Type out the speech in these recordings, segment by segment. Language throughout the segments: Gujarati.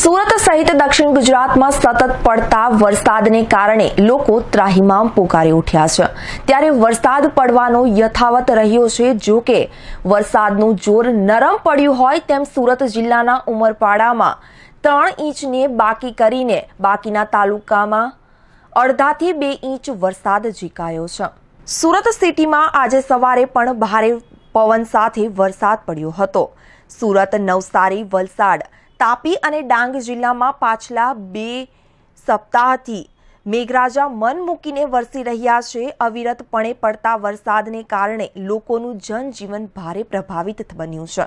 સુરત સહિત દક્ષિણ ગુજરાતમાં સતત પડતા વરસાદને કારણે લોકો ત્રાહિમામ પોકારી ઉઠ્યા છે ત્યારે વરસાદ પડવાનો યથાવત રહ્યો છે જો કે વરસાદનું જોર નરમ પડ્યું હોય તેમ સુરત જિલ્લાના ઉમરપાડામાં ત્રણ ઇંચને બાકી કરીને બાકીના તાલુકામાં અડધાથી બે ઇંચ વરસાદ ઝીકાયો છે સુરત સિટીમાં આજે સવારે પણ ભારે પવન સાથે વરસાદ પડ્યો હતો સુરત નવસારી વલસાડ તાપી અને ડાંગ જિલ્લામાં પાછલા બે સપ્તાહથી મેઘરાજા મન મૂકીને વરસી રહ્યા છે અવિરતપણે પડતા વરસાદને કારણે લોકોનું જનજીવન ભારે પ્રભાવિત બન્યું છે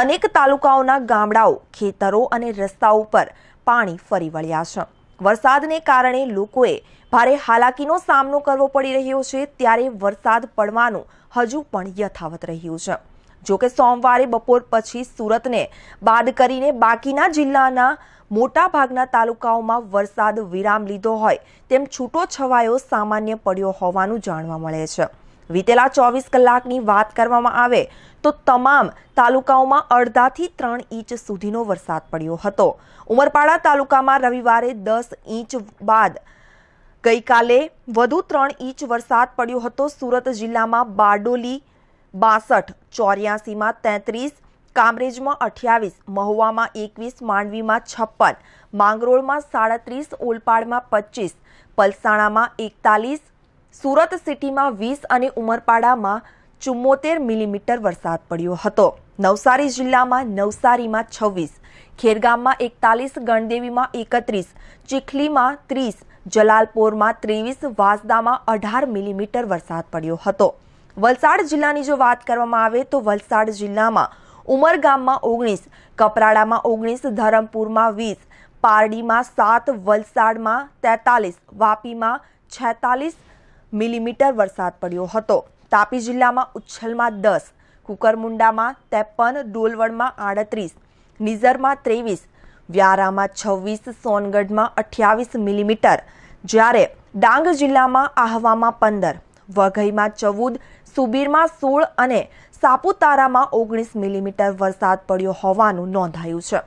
અનેક તાલુકાઓના ગામડાઓ ખેતરો અને રસ્તાઓ પર પાણી ફરી વળ્યા છે વરસાદને કારણે લોકોએ ભારે હાલાકીનો સામનો કરવો પડી રહ્યો છે ત્યારે વરસાદ પડવાનું હજુ પણ યથાવત રહ્યું છે જોકે સોમવારે બપોર પછી સુરતને બાદ કરીને બાકીના જિલ્લાના મોટા ભાગના તાલુકાઓમાં વરસાદ વિરામ લીધો હોય તેમ છૂટો છવાયો સામાન્ય પડ્યો હોવાનું જાણવા મળે છે વીતેલા ચોવીસ કલાકની વાત કરવામાં આવે તો તમામ તાલુકાઓમાં અડધાથી ત્રણ ઇંચ સુધીનો વરસાદ પડ્યો હતો ઉમરપાડા તાલુકામાં રવિવારે દસ ઇંચ બાદ ગઈકાલે વધુ ત્રણ ઇંચ વરસાદ પડ્યો હતો સુરત જિલ્લામાં બારડોલી બાસઠ ચોર્યાસીમાં તેત્રીસ કામરેજમાં અઠ્યાવીસ મહુવામાં એકવીસ માંડવીમાં છપ્પન માંગરોળમાં સાડત્રીસ ઓલપાડમાં પચીસ પલસાણામાં એકતાલીસ સુરત સિટીમાં વીસ અને ઉમરપાડામાં ચુમ્મોતેર મિલીમીટર વરસાદ પડ્યો હતો નવસારી જિલ્લામાં નવસારીમાં છવ્વીસ ખેરગામમાં એકતાલીસ ગણદેવીમાં એકત્રીસ ચીખલીમાં ત્રીસ જલાલપોરમાં ત્રેવીસ વાંસદામાં અઢાર મિલીમીટર વરસાદ પડ્યો હતો વલસાડ જિલ્લાની જો વાત કરવામાં આવે તો વલસાડ જિલ્લામાં ઉમરગામમાં ઓગણીસ કપરાડામાં ઓગણીસ ધરમપુરમાં વીસ પારડીમાં સાત વલસાડમાં તેતાલીસ વાપીમાં છેતાલીસ મિલીમીટર વરસાદ પડ્યો હતો તાપી જિલ્લામાં ઉચ્છલમાં દસ કુકરમુંડામાં ત્રેપન ડોલવડમાં આડત્રીસ નિઝરમાં ત્રેવીસ વ્યારામાં છવ્વીસ સોનગઢમાં અઠ્યાવીસ મિલીમીટર જ્યારે ડાંગ જિલ્લામાં આહવામાં પંદર વઘઈમાં ચૌદ સુબીરમાં સોળ અને સાપુતારામાં ઓગણીસ મિલીમીટર વરસાદ પડ્યો હોવાનું નોંધાયું છે